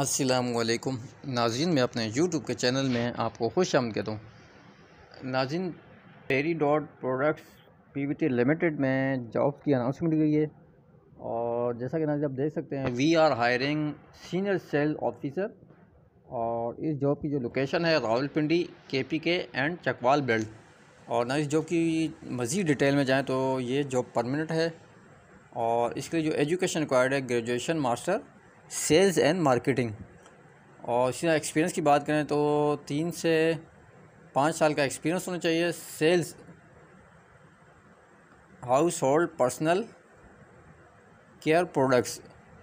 असलकम नाजिन मैं अपने YouTube के चैनल में आपको खुश आम कहता हूँ नाजिन Perry dot products P V T limited में जॉब की अनाउंसमेंट गई है और जैसा कि नाजिन आप देख सकते हैं we are hiring senior sale officer और इस जॉब की जो लोकेशन है रावलपिंडी के पी के एंड चकवाल बेल्ट और ना इस जॉब की मज़ीद डिटेल में जाएँ तो ये जॉब परमानेंट है और इसके लिए जो एजुकेशन रिक्वायर्ड है graduation master sales and marketing और इसी एक्सपीरियंस की बात करें तो तीन से पाँच साल का एक्सपीरियंस होना चाहिए sales household personal care products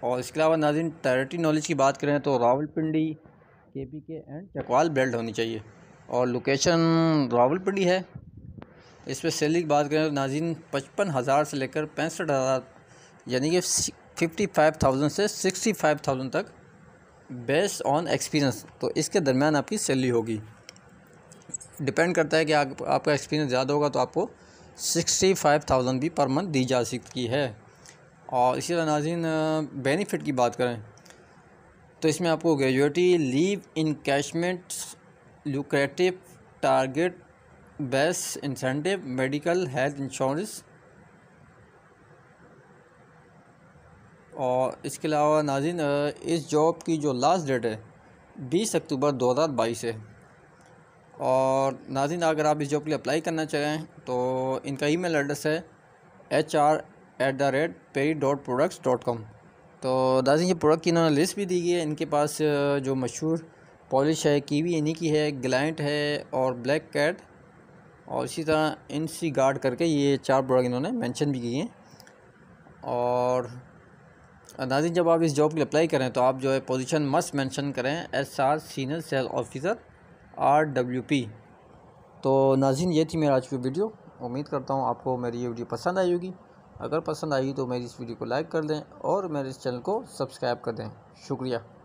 और इसके अलावा नाजिन टेरिटरी नॉलेज की बात करें तो रावलपिंडी के पी के एंड चकवाल बेल्ट होनी चाहिए और लोकेशन रावलपिंडी है इस पर सैलरी की बात करें तो नाजिन पचपन हज़ार से लेकर पैंसठ हज़ार यानी कि फिफ्टी फाइव थाउजेंड से सिक्सटी फाइव थाउजेंड तक बेस्ड ऑन एक्सपीरियंस तो इसके दरमियान आपकी सैलरी होगी डिपेंड करता है कि आप, आपका एक्सपीरियंस ज़्यादा होगा तो आपको सिक्सटी फाइव थाउजेंड भी पर मंथ दी जा सकती है और इसी तरह नाजिन बेनिफिट की बात करें तो इसमें आपको gratuity leave encashment lucrative target best incentive medical health insurance और इसके अलावा नाजिन इस जॉब की जो लास्ट डेट है बीस अक्टूबर दो हज़ार बाईस है और नाजिन अगर आप इस जॉब के लिए अप्लाई करना चाहें तो इनका ईमेल एड्रेस है H R at the rate Perry dot products dot com तो नाजिन ये प्रोडक्ट की इन्होंने लिस्ट भी दी गई है इनके पास जो मशहूर पॉलिश है कीवी इन्हीं की है ग्लाइंट है और ब्लैक कैट और इसी तरह इन सी गार्ड करके ये चार प्रोडक्ट इन्होंने मेंशन भी किए हैं और नाजिन जब आप इस जॉब के अप्लाई करें तो आप जो है पोजीशन मस्ट मेंशन करें S R senior sale officer R W P तो नाजिन ये थी मेरा आज की वीडियो उम्मीद करता हूँ आपको मेरी ये वीडियो पसंद आई होगी अगर पसंद आई तो मेरी इस वीडियो को लाइक कर दें और मेरे इस चैनल को सब्सक्राइब कर दें शुक्रिया